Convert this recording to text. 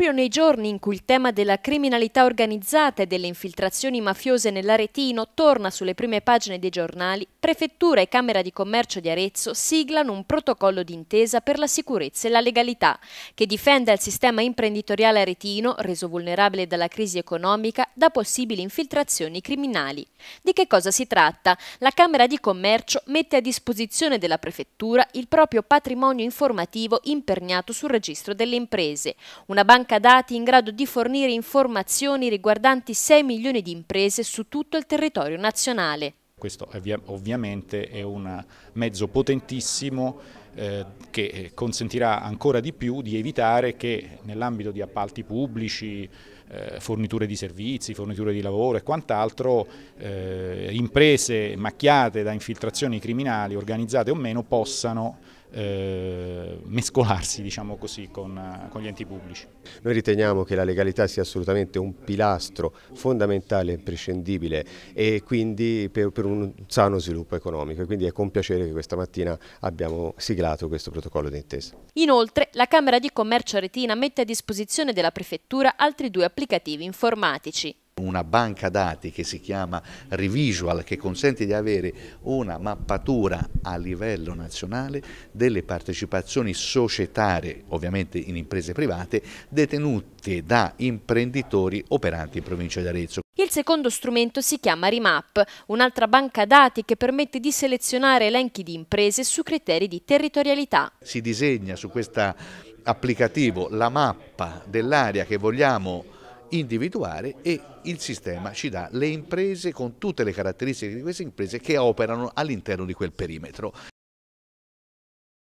Proprio nei giorni in cui il tema della criminalità organizzata e delle infiltrazioni mafiose nell'Aretino torna sulle prime pagine dei giornali, Prefettura e Camera di Commercio di Arezzo siglano un protocollo d'intesa per la sicurezza e la legalità, che difende il sistema imprenditoriale aretino, reso vulnerabile dalla crisi economica, da possibili infiltrazioni criminali. Di che cosa si tratta? La Camera di Commercio mette a disposizione della Prefettura il proprio patrimonio informativo imperniato sul registro delle imprese, una banca banca dati in grado di fornire informazioni riguardanti 6 milioni di imprese su tutto il territorio nazionale. Questo ovviamente è un mezzo potentissimo eh, che eh, consentirà ancora di più di evitare che nell'ambito di appalti pubblici, eh, forniture di servizi, forniture di lavoro e quant'altro, eh, imprese macchiate da infiltrazioni criminali organizzate o meno possano eh, mescolarsi diciamo così, con, con, gli enti pubblici. Noi riteniamo che la legalità sia assolutamente un pilastro fondamentale e imprescindibile e quindi per, per un sano sviluppo economico e quindi è con piacere che questa mattina abbiamo siglato integrato questo protocollo d'intesa. Inoltre, la Camera di Commercio Retina mette a disposizione della Prefettura altri due applicativi informatici una banca dati che si chiama Revisual che consente di avere una mappatura a livello nazionale delle partecipazioni societarie, ovviamente in imprese private, detenute da imprenditori operanti in provincia di Arezzo. Il secondo strumento si chiama Rimap, un'altra banca dati che permette di selezionare elenchi di imprese su criteri di territorialità. Si disegna su questo applicativo la mappa dell'area che vogliamo individuare e il sistema ci dà le imprese con tutte le caratteristiche di queste imprese che operano all'interno di quel perimetro.